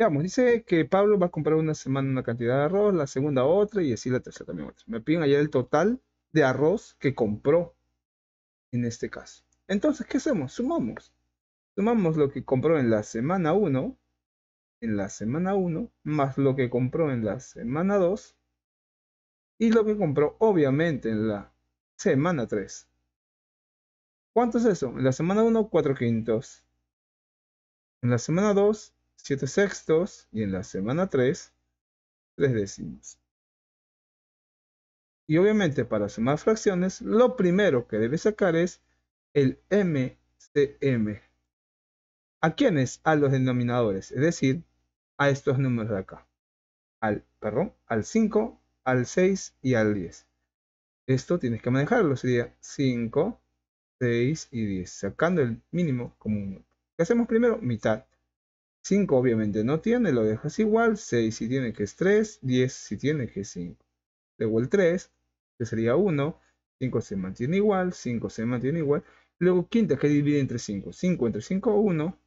Veamos, dice que Pablo va a comprar una semana una cantidad de arroz, la segunda otra y así la tercera también otra. Me piden allá el total de arroz que compró en este caso. Entonces, ¿qué hacemos? Sumamos. Sumamos lo que compró en la semana 1, en la semana 1, más lo que compró en la semana 2 y lo que compró obviamente en la semana 3. ¿Cuánto es eso? En la semana 1, 4 quintos. En la semana 2, 7 sextos y en la semana 3, 3 décimos. Y obviamente para sumar fracciones, lo primero que debes sacar es el MCM. ¿A quiénes? A los denominadores, es decir, a estos números de acá. Al, perdón, al 5, al 6 y al 10. Esto tienes que manejarlo, sería 5, 6 y 10, sacando el mínimo común. ¿Qué hacemos primero? Mitad. 5 obviamente no tiene, lo dejas igual. 6 si tiene que es 3, 10 si tiene que es 5. Luego el 3, que sería 1, 5 se mantiene igual, 5 se mantiene igual. Luego quinta que divide entre 5, 5 entre 5, 1,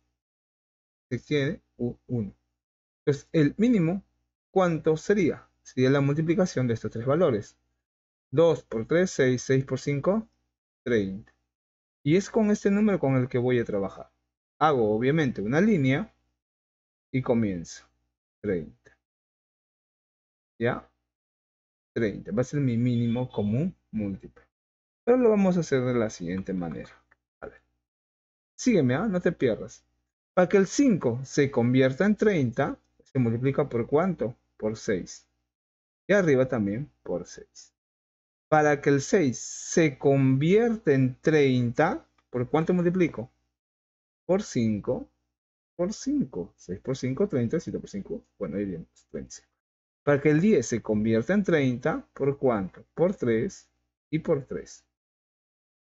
se tiene 1. Entonces el mínimo, ¿cuánto sería? Sería la multiplicación de estos tres valores. 2 por 3, 6, 6 por 5, 30. Y es con este número con el que voy a trabajar. Hago obviamente una línea y comienzo. 30. ¿Ya? 30. Va a ser mi mínimo común múltiple. Pero lo vamos a hacer de la siguiente manera. Sígueme, ¿ah? no te pierdas. Para que el 5 se convierta en 30, se multiplica por cuánto? Por 6. Y arriba también por 6. Para que el 6 se convierta en 30, ¿por cuánto multiplico? Por 5 por 5. 6 por 5, 30. 7 por 5, bueno, ahí bien, 25. Para que el 10 se convierta en 30, ¿por cuánto? Por 3 y por 3.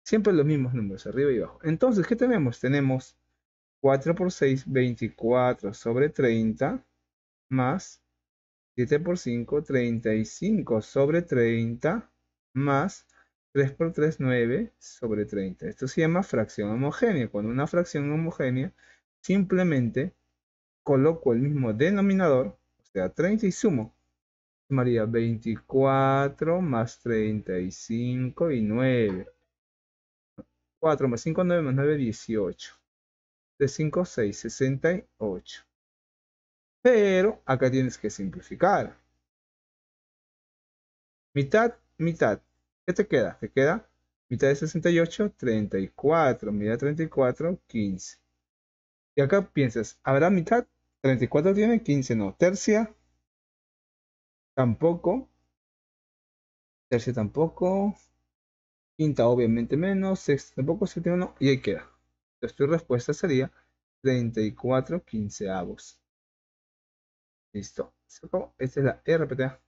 Siempre los mismos números, arriba y abajo. Entonces, ¿qué tenemos? Tenemos 4 por 6, 24 sobre 30, más 7 por 5, 35 sobre 30, más 3 por 3, 9 sobre 30. Esto se llama fracción homogénea. Cuando una fracción homogénea Simplemente coloco el mismo denominador, o sea, 30 y sumo. Sumaría 24 más 35 y 9. 4 más 5, 9 más 9, 18. De 5, 6, 68. Pero acá tienes que simplificar. Mitad, mitad. ¿Qué te queda? Te queda mitad de 68, 34. Mitad de 34, 15. Y acá piensas, ¿habrá mitad? 34 tiene, 15 no. Tercia, tampoco. Tercia tampoco. Quinta obviamente menos. Sexta tampoco. tiene no. Y ahí queda. Entonces tu respuesta sería 34 quinceavos. Listo. Esta es la RPTA.